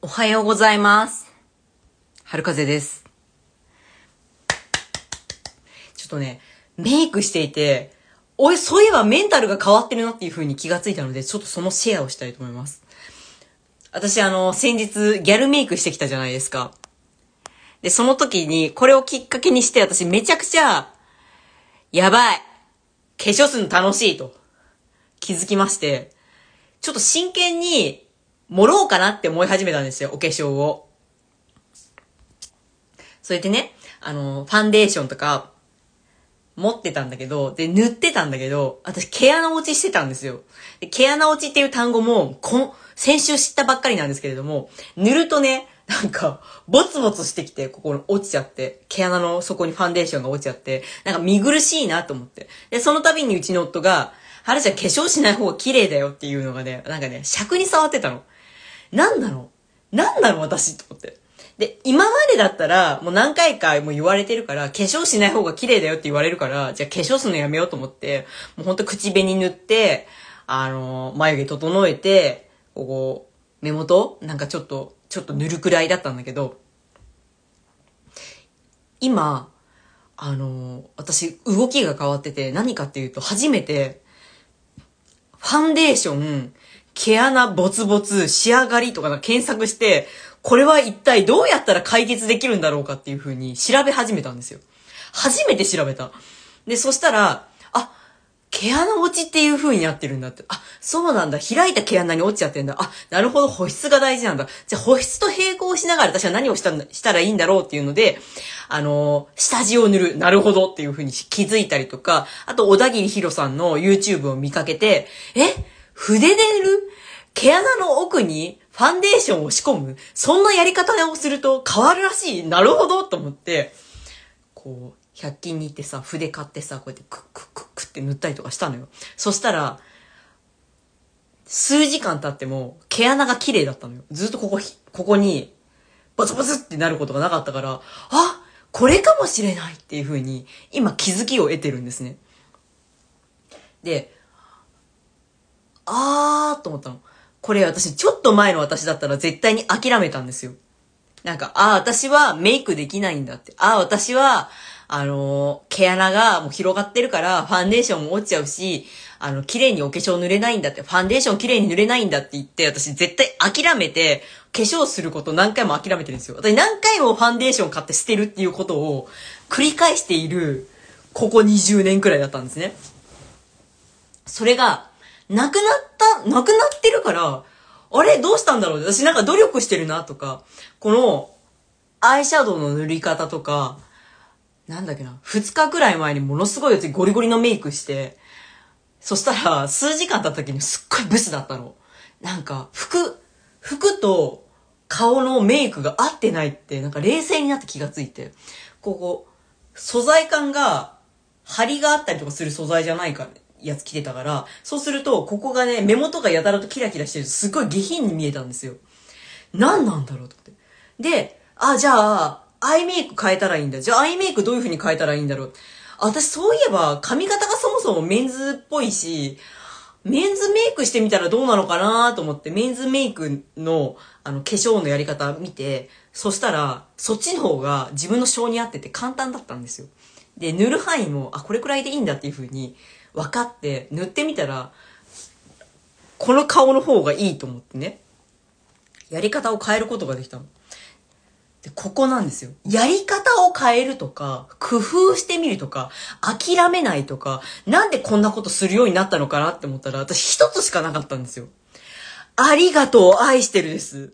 おはようございます。春風です。ちょっとね、メイクしていて、おい、そういえばメンタルが変わってるなっていう風に気がついたので、ちょっとそのシェアをしたいと思います。私、あの、先日、ギャルメイクしてきたじゃないですか。で、その時に、これをきっかけにして、私めちゃくちゃ、やばい化粧するの楽しいと、気づきまして、ちょっと真剣に盛ろうかなって思い始めたんですよ、お化粧を。それでね、あの、ファンデーションとか、持ってたんだけど、で、塗ってたんだけど、私、毛穴落ちしてたんですよ。で毛穴落ちっていう単語も、こん、先週知ったばっかりなんですけれども、塗るとね、なんか、ぼつぼつしてきて、ここに落ちちゃって、毛穴の底にファンデーションが落ちちゃって、なんか見苦しいなと思って。で、その度にうちの夫が、はるちゃん化粧しない方が綺麗だよっていうのがね、なんかね、尺に触ってたの。なうなのだなの私と思って。で、今までだったら、もう何回かもう言われてるから、化粧しない方が綺麗だよって言われるから、じゃあ化粧するのやめようと思って、もうほんと口紅塗って、あの、眉毛整えて、ここ、目元なんかちょっと、ちょっと塗るくらいだったんだけど、今、あの、私、動きが変わってて、何かっていうと、初めて、ファンデーション、毛穴ボツボツ仕上がりとかが検索して、これは一体どうやったら解決できるんだろうかっていう風に調べ始めたんですよ。初めて調べた。で、そしたら、あ、毛穴落ちっていう風になってるんだって。あ、そうなんだ。開いた毛穴に落ちちゃってんだ。あ、なるほど。保湿が大事なんだ。じゃあ保湿と並行しながら私は何をしたしたらいいんだろうっていうので、あのー、下地を塗る。なるほどっていう風に気づいたりとか、あと小田切ヒロさんの YouTube を見かけて、え筆で塗る毛穴の奥にファンデーションを仕込むそんなやり方をすると変わるらしいなるほどと思って、こう、百均に行ってさ、筆買ってさ、こうやってクックックックって塗ったりとかしたのよ。そしたら、数時間経っても毛穴が綺麗だったのよ。ずっとここ、ここに、バツバツってなることがなかったから、あこれかもしれないっていうふうに、今気づきを得てるんですね。で、あーと思ったの。これ私、ちょっと前の私だったら絶対に諦めたんですよ。なんか、ああ、私はメイクできないんだって。ああ、私は、あのー、毛穴がもう広がってるから、ファンデーションも落ちちゃうし、あの、綺麗にお化粧塗れないんだって、ファンデーション綺麗に塗れないんだって言って、私絶対諦めて、化粧すること何回も諦めてるんですよ。私何回もファンデーション買って捨てるっていうことを繰り返している、ここ20年くらいだったんですね。それが、なくなった、なくなってるから、あれどうしたんだろう私なんか努力してるなとか、この、アイシャドウの塗り方とか、なんだっけな、2日くらい前にものすごい私ゴリゴリのメイクして、そしたら数時間経った時にすっごいブスだったの。なんか、服、服と顔のメイクが合ってないって、なんか冷静になって気がついて、ここ、素材感が、張りがあったりとかする素材じゃないから、やつ着てたから、そうすると、ここがね、目元がやたらとキラキラしてる、すっごい下品に見えたんですよ。何なんだろうと思って。で、あ、じゃあ、アイメイク変えたらいいんだ。じゃあ、アイメイクどういう風に変えたらいいんだろう。私、そういえば、髪型がそもそもメンズっぽいし、メンズメイクしてみたらどうなのかなと思って、メンズメイクの、あの、化粧のやり方見て、そしたら、そっちの方が自分の性に合ってて簡単だったんですよ。で、塗る範囲も、あ、これくらいでいいんだっていう風に、分かって塗ってみたら、この顔の方がいいと思ってね。やり方を変えることができたの。で、ここなんですよ。やり方を変えるとか、工夫してみるとか、諦めないとか、なんでこんなことするようになったのかなって思ったら、私一つしかなかったんですよ。ありがとう、愛してるです。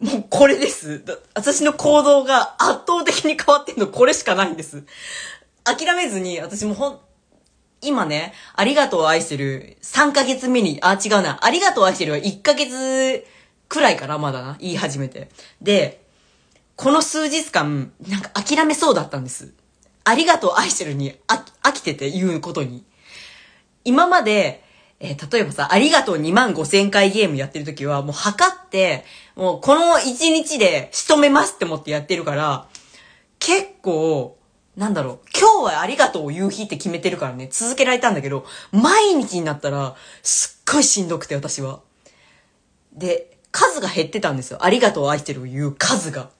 もうこれです。私の行動が圧倒的に変わってんのこれしかないんです。諦めずに、私もほん、今ね、ありがとう愛してる3ヶ月目に、あ、違うな、ありがとう愛してるは1ヶ月くらいかな、まだな、言い始めて。で、この数日間、なんか諦めそうだったんです。ありがとう愛してるに飽きてて言うことに。今まで、えー、例えばさ、ありがとう2万5千回ゲームやってる時は、もう測って、もうこの1日で仕留めますって思ってやってるから、結構、なんだろう、今日はありがとうを言う日って決めてるからね、続けられたんだけど、毎日になったら、すっごいしんどくて、私は。で、数が減ってたんですよ。ありがとうを愛してるを言う数が。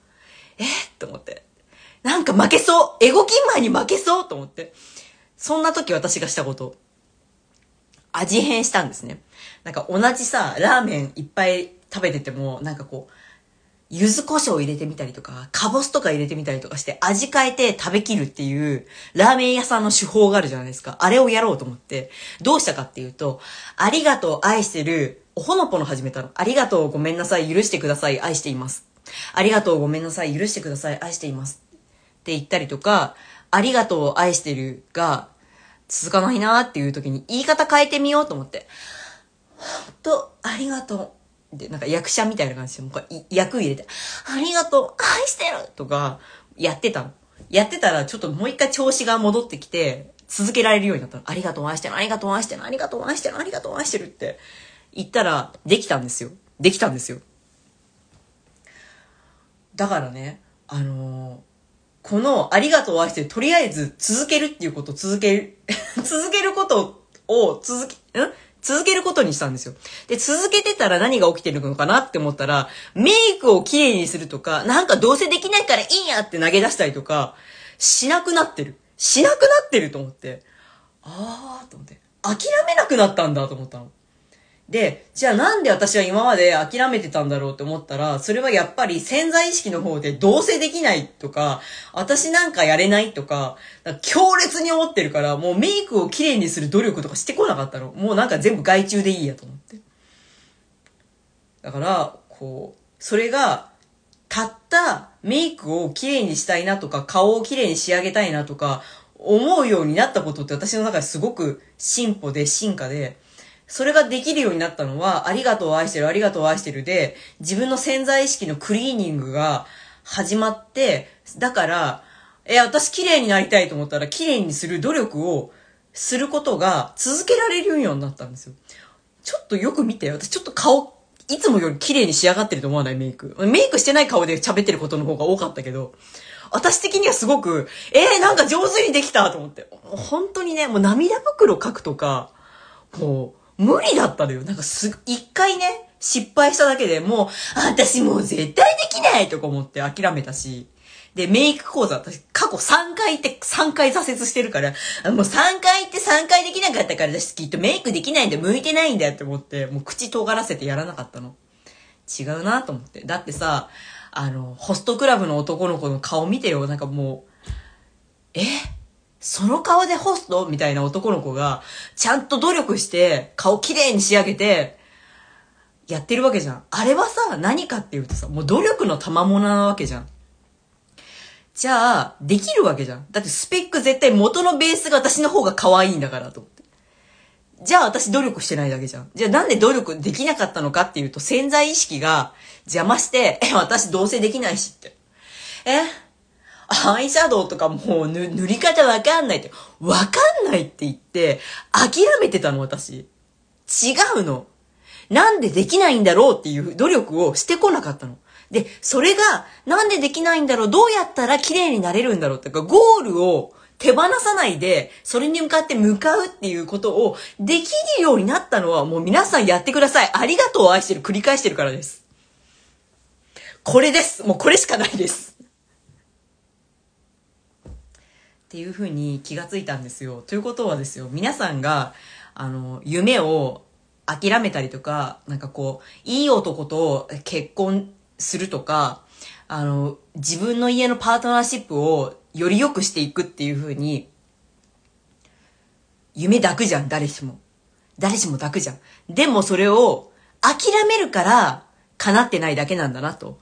えと思って。なんか負けそうエゴキンマイに負けそうと思って。そんな時私がしたこと。味変したんですね。なんか同じさ、ラーメンいっぱい食べてても、なんかこう、柚子胡椒入れてみたりとか、かぼすとか入れてみたりとかして、味変えて食べきるっていう、ラーメン屋さんの手法があるじゃないですか。あれをやろうと思って、どうしたかっていうと、ありがとう、愛してる、おほのぽの始めたの。ありがとう、ごめんなさい、許してください、愛しています。ありがとう、ごめんなさい、許してください、愛しています。って言ったりとか、ありがとう、愛してるが、続かないなーっていう時に言い方変えてみようと思って。ほんと、ありがとう。で、なんか役者みたいな感じで、もう役入れて、ありがとう愛してるとか、やってたの。やってたら、ちょっともう一回調子が戻ってきて、続けられるようになったの。ありがとう愛してる、ありがとう愛してる、ありがとう愛してる、ありがとう愛してるって言ったら、できたんですよ。できたんですよ。だからね、あのー、このありがとう愛してる、とりあえず続けるっていうことを続ける、続けることを続け、ん続けることにしたんですよ。で、続けてたら何が起きてるのかなって思ったら、メイクを綺麗にするとか、なんかどうせできないからいいやって投げ出したりとか、しなくなってる。しなくなってると思って、あーと思って、諦めなくなったんだと思ったの。で、じゃあなんで私は今まで諦めてたんだろうって思ったら、それはやっぱり潜在意識の方でどうせできないとか、私なんかやれないとか、か強烈に思ってるから、もうメイクを綺麗にする努力とかしてこなかったの。もうなんか全部外注でいいやと思って。だから、こう、それが、たったメイクを綺麗にしたいなとか、顔を綺麗に仕上げたいなとか、思うようになったことって私の中ですごく進歩で進化で、それができるようになったのは、ありがとう愛してる、ありがとう愛してるで、自分の潜在意識のクリーニングが始まって、だから、え、私綺麗になりたいと思ったら、綺麗にする努力をすることが続けられるようになったんですよ。ちょっとよく見て、私ちょっと顔、いつもより綺麗に仕上がってると思わないメイク。メイクしてない顔で喋ってることの方が多かったけど、私的にはすごく、えー、なんか上手にできたと思って。本当にね、もう涙袋書くとか、もう、無理だったのよ。なんかす、一回ね、失敗しただけでもう、私もう絶対できないとか思って諦めたし。で、メイク講座、私、過去3回行って、3回挫折してるから、もう3回行って3回できなかったから、私きっとメイクできないんで向いてないんだって思って、もう口尖らせてやらなかったの。違うなと思って。だってさ、あの、ホストクラブの男の子の顔見てよ、なんかもう、えその顔でホストみたいな男の子が、ちゃんと努力して、顔きれいに仕上げて、やってるわけじゃん。あれはさ、何かっていうとさ、もう努力の賜物なわけじゃん。じゃあ、できるわけじゃん。だってスペック絶対元のベースが私の方が可愛いんだからと思って。じゃあ私努力してないだけじゃん。じゃあなんで努力できなかったのかっていうと潜在意識が邪魔して、え、私どうせできないしって。え、アイシャドウとかもう塗り方わかんないって、わかんないって言って、諦めてたの私。違うの。なんでできないんだろうっていう努力をしてこなかったの。で、それが、なんでできないんだろうどうやったら綺麗になれるんだろうっていうか、ゴールを手放さないで、それに向かって向かうっていうことをできるようになったのは、もう皆さんやってください。ありがとうを愛してる、繰り返してるからです。これです。もうこれしかないです。っていうふうに気がついたんですよ。ということはですよ、皆さんが、あの、夢を諦めたりとか、なんかこう、いい男と結婚するとか、あの、自分の家のパートナーシップをより良くしていくっていうふうに、夢抱くじゃん、誰しも。誰しも抱くじゃん。でもそれを諦めるから叶ってないだけなんだなと。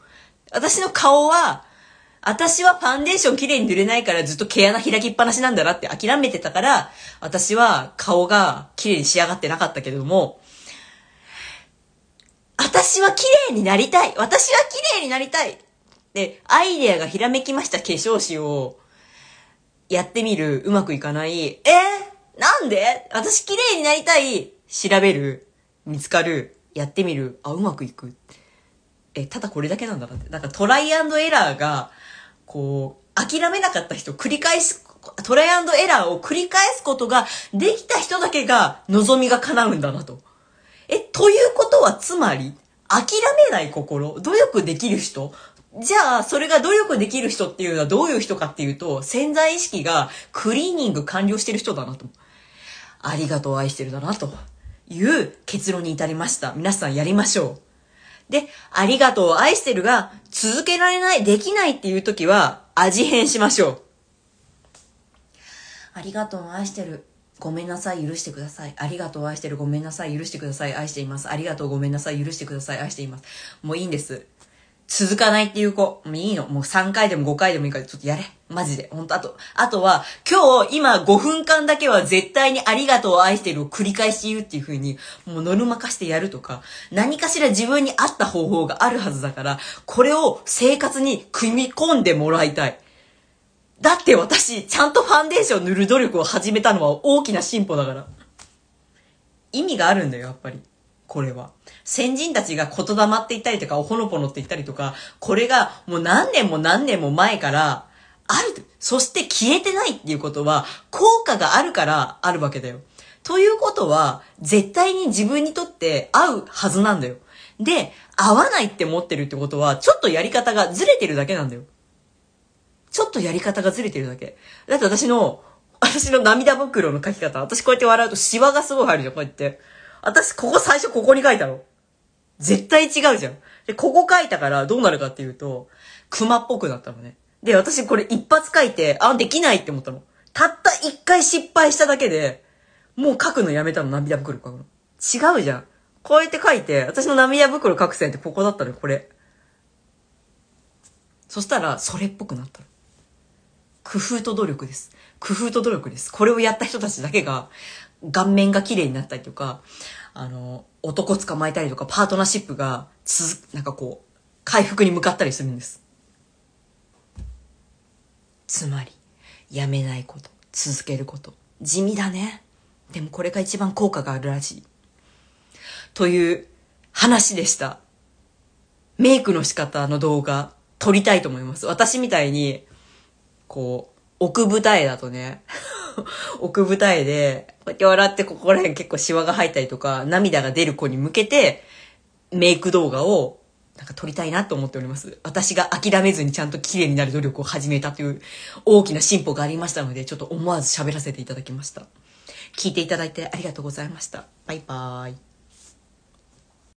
私の顔は私はファンデーション綺麗に塗れないからずっと毛穴開きっぱなしなんだなって諦めてたから、私は顔が綺麗に仕上がってなかったけれども、私は綺麗になりたい私は綺麗になりたいで、アイデアがひらめきました化粧紙をやってみる、うまくいかない。えー、なんで私綺麗になりたい調べる、見つかる、やってみる、あ、うまくいく。え、ただこれだけなんだなって。なんかトライアンドエラーがこう、諦めなかった人、繰り返す、トライアンドエラーを繰り返すことができた人だけが望みが叶うんだなと。え、ということはつまり、諦めない心、努力できる人、じゃあ、それが努力できる人っていうのはどういう人かっていうと、潜在意識がクリーニング完了してる人だなと。ありがとう愛してるだなという結論に至りました。皆さんやりましょう。で、ありがとう愛してるが、続けられない、できないっていう時は、味変しましょう。ありがとう、愛してる。ごめんなさい、許してください。ありがとう、愛してる。ごめんなさい、許してください。愛しています。ありがとう、ごめんなさい、許してください。愛しています。もういいんです。続かないっていう子、もういいの。もう3回でも5回でもいいから、ちょっとやれ。マジで。ほんと、あと、あとは、今日、今5分間だけは絶対にありがとうを愛してるを繰り返し言うっていう風に、もうノルマ化してやるとか、何かしら自分に合った方法があるはずだから、これを生活に組み込んでもらいたい。だって私、ちゃんとファンデーション塗る努力を始めたのは大きな進歩だから。意味があるんだよ、やっぱり。これは。先人たちが言霊って言ったりとか、おほのぽのって言ったりとか、これがもう何年も何年も前から、ある、そして消えてないっていうことは、効果があるからあるわけだよ。ということは、絶対に自分にとって合うはずなんだよ。で、合わないって持ってるってことは、ちょっとやり方がずれてるだけなんだよ。ちょっとやり方がずれてるだけ。だって私の、私の涙袋の書き方、私こうやって笑うとシワがすごい入るじゃん、こうやって。私、ここ最初ここに書いたの。絶対違うじゃん。で、ここ書いたからどうなるかっていうと、熊っぽくなったのね。で、私これ一発書いて、あ、できないって思ったの。たった一回失敗しただけで、もう書くのやめたの、涙袋書くの。違うじゃん。こうやって書いて、私の涙袋書く線ってここだったのよ、これ。そしたら、それっぽくなったの。工夫と努力です。工夫と努力です。これをやった人たちだけが、顔面が綺麗になったりとか、あの、男捕まえたりとか、パートナーシップが続く、なんかこう、回復に向かったりするんです。つまり、やめないこと、続けること。地味だね。でもこれが一番効果があるらしい。という話でした。メイクの仕方の動画撮りたいと思います。私みたいに、こう、奥舞台だとね、奥舞台で、こうやって笑ってここら辺結構シワが入ったりとか、涙が出る子に向けて、メイク動画をなんか撮りたいなと思っております。私が諦めずにちゃんと綺麗になる努力を始めたという大きな進歩がありましたので、ちょっと思わず喋らせていただきました。聞いていただいてありがとうございました。バイバーイ。